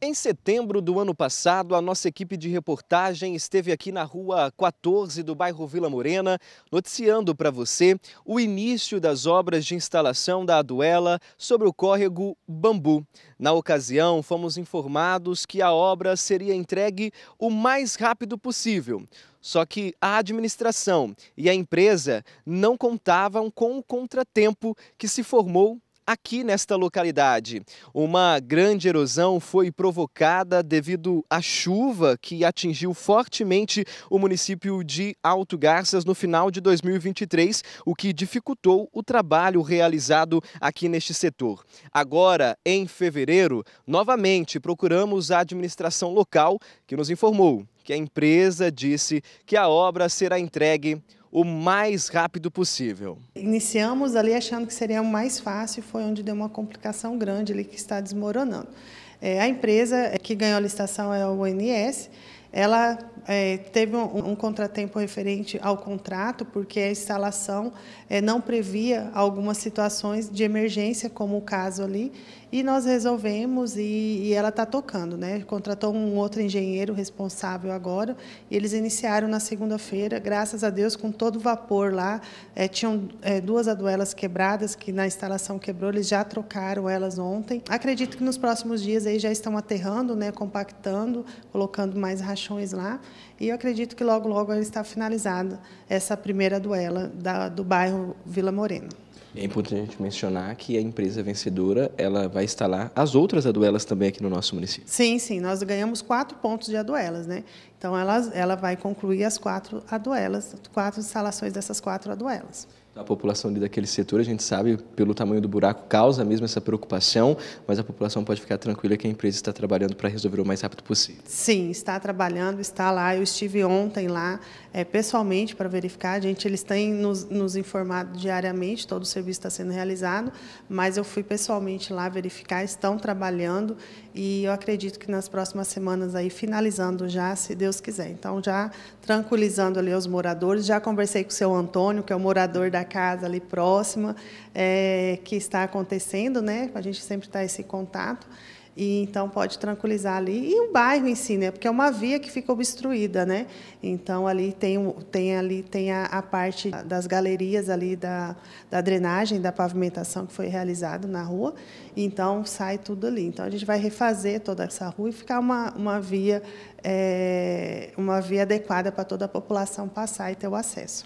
Em setembro do ano passado, a nossa equipe de reportagem esteve aqui na rua 14 do bairro Vila Morena, noticiando para você o início das obras de instalação da Aduela sobre o córrego Bambu. Na ocasião, fomos informados que a obra seria entregue o mais rápido possível. Só que a administração e a empresa não contavam com o contratempo que se formou aqui nesta localidade. Uma grande erosão foi provocada devido à chuva que atingiu fortemente o município de Alto Garças no final de 2023, o que dificultou o trabalho realizado aqui neste setor. Agora, em fevereiro, novamente procuramos a administração local que nos informou que a empresa disse que a obra será entregue o mais rápido possível. Iniciamos ali achando que seria mais fácil, foi onde deu uma complicação grande ali que está desmoronando. É, a empresa que ganhou a licitação é a UNS, ela é, teve um, um, contratempo referente ao contrato, porque a instalação é, não previa algumas situações de emergência, como o caso ali, e nós resolvemos e, e ela está tocando. Né? Contratou um outro engenheiro responsável agora, e eles iniciaram na segunda-feira, graças a Deus, com todo vapor lá. É, tinham é, duas aduelas quebradas, que na instalação quebrou, eles já trocaram elas ontem. Acredito que nos próximos dias aí já estão aterrando, né, compactando, colocando mais rachadinhos lá. E eu acredito que logo, logo está finalizada essa primeira duela da, do bairro Vila Moreno. É importante mencionar que a empresa vencedora ela vai instalar as outras aduelas também aqui no nosso município. Sim, sim. Nós ganhamos quatro pontos de aduelas, né? Então ela, ela vai concluir as quatro aduelas, quatro instalações dessas quatro aduelas da população ali daquele setor, a gente sabe pelo tamanho do buraco, causa mesmo essa preocupação, mas a população pode ficar tranquila que a empresa está trabalhando para resolver o mais rápido possível. Sim, está trabalhando, está lá. Eu estive ontem lá é, pessoalmente para verificar. A gente, eles têm nos, nos informado diariamente, todo o serviço está sendo realizado, mas eu fui pessoalmente lá verificar, estão trabalhando e eu acredito que nas próximas semanas aí, finalizando já, se Deus quiser. Então, já tranquilizando ali os moradores, já conversei com o seu Antônio, que é o morador da casa ali próxima é, que está acontecendo, né? A gente sempre está esse contato. E então pode tranquilizar ali e o bairro em si, né? Porque é uma via que fica obstruída, né? Então ali tem tem ali tem a, a parte das galerias ali da, da drenagem, da pavimentação que foi realizado na rua. Então sai tudo ali. Então a gente vai refazer toda essa rua e ficar uma, uma via é, uma via adequada para toda a população passar e ter o acesso.